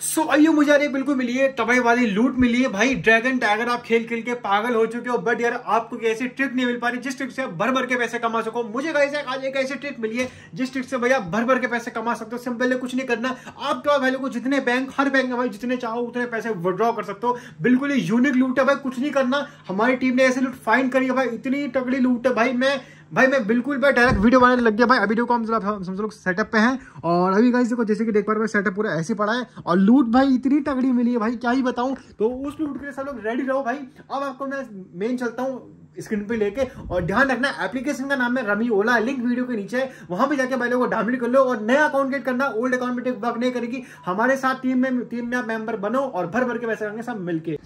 सो so, अयो मुझे यार बिल्कुल मिली है तबाही वाली लूट मिली है भाई ड्रैगन टाइगर आप खेल खेल के पागल हो चुके हो बट यार आपको ऐसी ट्रिक नहीं मिल पा रही जिस ट्रिक से आप भर भर के पैसे कमा सको मुझे आज एक ऐसी ट्रिक मिली है जिस ट्रिक से भैया आप भर भर के पैसे कमा सकते हो सिंपल कुछ नहीं करना आप क्या भाई को जितने बैंक हर बैंक में भाई जितने चाहो उतने पैसे विड्रॉ कर सकते हो बिल्कुल ही यूनिक लूट है भाई कुछ नहीं करना हमारी टीम ने ऐसी लूट फाइन करी है भाई इतनी तगड़ी लूट है भाई मैं भाई मैं बिल्कुल भाई डायरेक्ट वीडियो बनाने लग गया भाई अभी को हम समझ लोग सेटअप पे हैं और अभी गाइस देखो जैसे कि देख पा रहे हो सेटअप पूरा ऐसे पड़ा है और लूट भाई इतनी तगड़ी मिली है भाई क्या ही बताऊं तो उस लूट के लिए सब लोग रेडी रहो भाई अब आपको मैं मेन चलता हूँ स्क्रीन पे लेके और ध्यान रखना एप्लीकेशन का नाम है रमी ओला लिंक वीडियो के नीचे है वहां पे जाके भाई लोग को डाउनलोड कर लो और नया अकाउंट क्रिएट करना ओल्ड अकाउंट में वर्क नहीं करेगी हमारे साथ टीम में टीम में आप मेंबर बनो और भर भर के पैसे करेंगे सब मिलके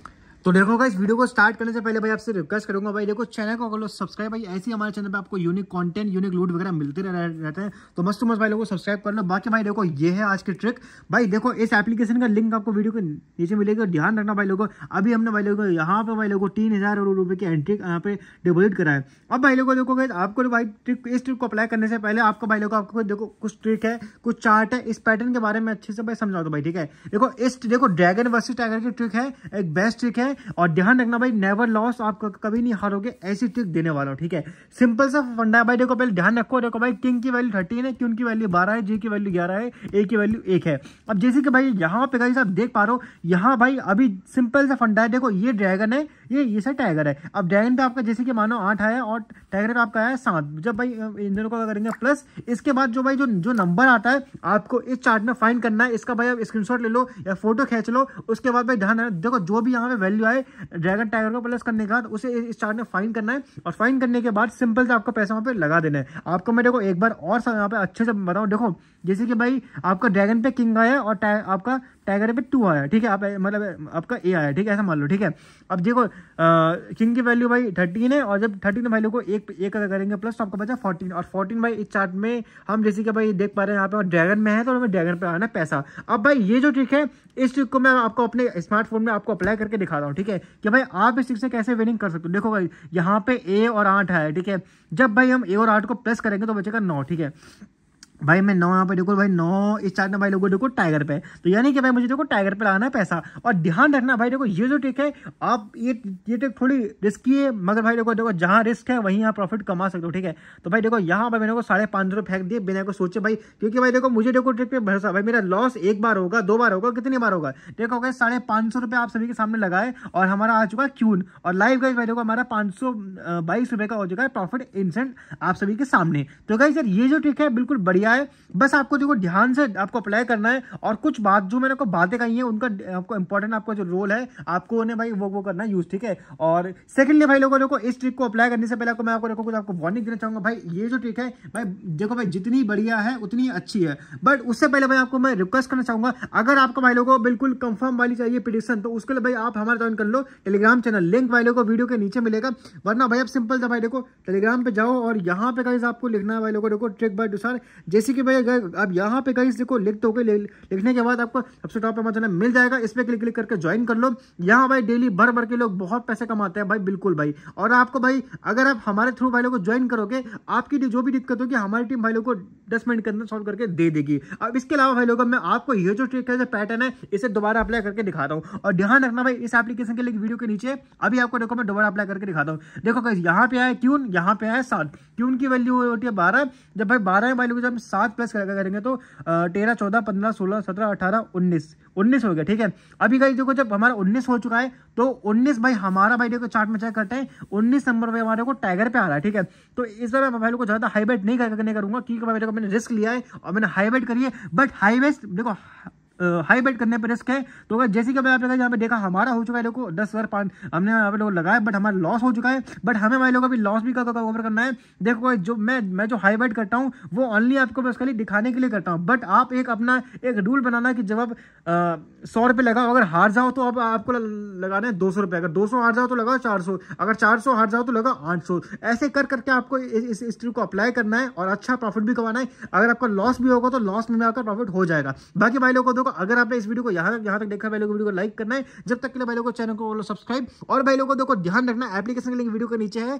तो देखो इस वीडियो को स्टार्ट करने से पहले भाई आपसे रिक्वेस्ट करूंगा भाई देखो चैनल को अगर लोग सब्सक्राइब भाई ऐसे हमारे चैनल पे आपको यूनिक कंटेंट यूनिक लूट वगैरह मिलते रह, रहते हैं तो मस्त मस्त भाई लोगों को सब्सक्राइब कर लो बाकी भाई देखो ये है आज की ट्रिक भाई देखो इस एप्लीकेशन का लिंक आपको वीडियो के नीचे मिलेगा ध्यान रखना भाई लोगों अभी हमने भाई लोगों यहाँ पर भाई लोगों को तीन हज़ार रुपए की एंट्री यहाँ पे डिपोजिट करा है अब भाई लोगों देखो आपको भाई ट्रिक इस ट्रिक को अप्लाई करने से पहले आपको भाई लोगों आपको देखो कुछ ट्रिक है कुछ चार्ट है इस पैटर्न के बारे में अच्छे से भाई समझा दो तो भाई ठीक है देखो इस देखो ड्रैगन वर्सेस टाइगर की ट्रिक है एक बेस्ट ट्रिक है है और ध्यान रखना भाई नेवर लॉस आप कभी नहीं हारोगे ऐसी ट्रिक देने वाला हूँ ठीक है सिंपल सा फंडा है भाई देखो पहले ध्यान रखो देखो भाई किंग की वैल्यू थर्टीन है क्यून की वैल्यू बारह है जे की वैल्यू ग्यारह है ए की वैल्यू एक है अब जैसे कि भाई यहाँ पे गाइस साहब देख पा रहे हो यहाँ भाई अभी सिंपल सा फंडा है देखो ये ड्रैगन है ये ये सर टाइगर है अब ड्रैगन पे आपका जैसे कि मानो आठ आया और टाइगर पे आपका आया सात जब भाई इन दोनों को करेंगे प्लस इसके बाद जो भाई जो जो नंबर आता है आपको इस चार्ट में फाइंड करना है इसका भाई आप स्क्रीनशॉट ले लो या फोटो खींच लो उसके बाद भाई ध्यान देखो जो भी यहाँ पे वैल्यू जो है ड्रैगन टाइगर को प्लस करने के बाद उसे चार्ट में फाइन करना है और फाइन करने के बाद सिंपल से आपको पैसा वहाँ पे लगा देना है आपको मेरे को एक बार और यहाँ पे अच्छे से बताऊँ देखो जैसे कि भाई आपका ड्रैगन पे किंग आया और टा, आपका टाइगर पे टू आया ठीक है आप मतलब आपका ए आया ठीक है ऐसा मान लो ठीक है अब देखो किंग की वैल्यू भाई थर्टीन है और जब थर्टीन वैल्यू को एक एक अगर करेंगे प्लस तो आपको बचा फोर्टीन और फोर्टीन भाई इस चार्ट में हम जैसे कि भाई देख पा रहे हैं यहाँ पे ड्रैगन में है तो हमें ड्रैगन पर आना पैसा अब भाई ये जो ट्रिक है इस ट्रिक को मैं आपको अपने स्मार्टफोन में आपको अप्लाई करके दिखा रहा हूँ ठीक है कि भाई आप इस ट्रिक से कैसे विनिंग कर सकते हो देखो भाई यहाँ पे ए और आठ है ठीक है जब भाई हम ए और आठ को प्लस करेंगे तो बचेगा नौ ठीक है भाई मैं नौ यहाँ पे देखो भाई नौ इस चार्ट में भाई लोगों देखो टाइगर पे तो यानी कि भाई मुझे देखो टाइगर पे लाना है पैसा और ध्यान रखना भाई देखो ये जो ट्रिक है आप ये ये ट्रिक थोड़ी रिस्की है मगर भाई देखो देखो जहाँ रिस्क है वहीं आप प्रॉफिट कमा सकते हो ठीक है तो भाई देखो यहाँ भाई मैंने को साढ़े पाँच रुपये फेंक दिए बिना को सोचे भाई क्योंकि भाई देखो मुझे देखो ट्रिक पे भरोसा भाई मेरा लॉस एक बार होगा दो बार होगा कितनी बार होगा देखो गए साढ़े पाँच सौ रुपये आप सभी के सामने लगाए और हमारा आ चुका क्यून और लाइव गाइज भाई देखो हमारा पाँच सौ बाईस रुपये का हो चुका है प्रॉफिट इंसेंट आप सभी के सामने तो गई सर ये जो ट्रिक है बिल्कुल बढ़िया क्या है बस आपको देखो ध्यान से आपको अप्लाई करना है और कुछ बात जो मैंने आपको बातें कही है उनका आपको इंपॉर्टेंट आपका जो रोल है आपको उन्हें भाई वो वो करना यूज़ ठीक है और सेकंडली भाई लोगों को इस ट्रिक को अप्लाई करने से पहले आपको मैं आपको देखो कुछ आपको वार्निंग देना चाहूंगा भाई ये जो ट्रिक है भाई देखो भाई जितनी बढ़िया है उतनी अच्छी है बट उससे पहले भाई आपको मैं रिक्वेस्ट करना चाहूंगा अगर आपको भाई लोगों को बिल्कुल कंफर्म वाली चाहिए पिटिशन तो उसके लिए भाई आप हमारे ज्वाइन कर लो टेलीग्राम चैनल लिंक भाई लोगों को वीडियो के नीचे मिलेगा वरना भाई आप सिंपल था भाई देखो टेलीग्राम पे जाओ और यहाँ पे कहीं आपको लिखना है भाई लोगों को देखो ट्रिक बाय डुसार जैसे कि भैया आप यहाँ पे गाइस देखो लिख तो लिखने के बाद आपको सबसे टॉप पर मतलब मिल जाएगा इस पर क्लिक क्लिक करके ज्वाइन कर लो यहाँ भाई डेली भर भर के लोग बहुत पैसे कमाते हैं भाई बिल्कुल भाई और आपको भाई अगर आप हमारे थ्रू भाई लोग को ज्वाइन करोगे आपकी जो भी दिक्कत होगी हमारी टीम भाई लोग को दस मिनट के अंदर सॉल्व करके दे देगी अब इसके अलावा भाई लोगों मैं आपको ये जो ट्रिक है पैटर्न है इसे दोबारा अप्लाई करके दिखाता हूँ और ध्यान रखना भाई इस एप्लीकेशन के लिए वीडियो के नीचे अभी आपको देखो मैं दोबारा अप्लाई करके दिखाता हूँ देखो यहाँ पे आया क्यून यहाँ पे आए सात क्यून की वैल्यू होती है बारह जब भाई बारह भाई लोग जब सात प्लस करेंगे तो तेरह चौदह पंद्रह सोलह सत्रह अठारह उन्नीस उन्नीस हो गया ठीक है अभी गाइस देखो जब हमारा उन्नीस हो चुका है तो उन्नीस भाई हमारा भाई देखो चार्ट में चेक करते हैं उन्नीस नंबर पे हमारे को टाइगर पे आ रहा है ठीक है तो इस बार मैं भाई को ज़्यादा हाईबेट नहीं करूंगा क्योंकि मैंने रिस्क लिया है और मैंने हाईबेट करिए बट हाईवेस्ट देखो हाई बेट करने पर रिस्क है तो अगर जैसे कि आप यहाँ पे देखा हमारा हो चुका है देखो दस हज़ार पाँच हमने यहाँ पे लोग लगाया बट हमारा लॉस हो चुका है बट हमें हमारे को अभी लॉस भी का कवर करना है देखो जो मैं मैं जो हाई बेट करता हूँ वो ऑनली आपको मैं उसके लिए दिखाने के लिए करता हूँ बट आप एक अपना एक रूल बनाना कि जब आप सौ रुपये लगाओ अगर हार जाओ तो अब आपको लगाना है दो सौ रुपये अगर दो सौ हार जाओ तो लगाओ चार सौ अगर चार सौ हार जाओ तो लगाओ आठ सौ ऐसे कर करके आपको इस इस ट्रिक को अप्लाई करना है और अच्छा प्रॉफिट भी कमाना है अगर आपका लॉस भी होगा तो लॉस में आपका प्रॉफिट हो जाएगा बाकी भाई लोगों को देखो तो अगर आपने इस वीडियो को यहां तक यहां तक देखा भाई लोग वीडियो को लाइक करना है जब तक के लिए भाई लोग चैनल को सब्सक्राइब और भाई लोगों को देखो ध्यान रखना एप्लीकेशन के लिंक वीडियो के नीचे है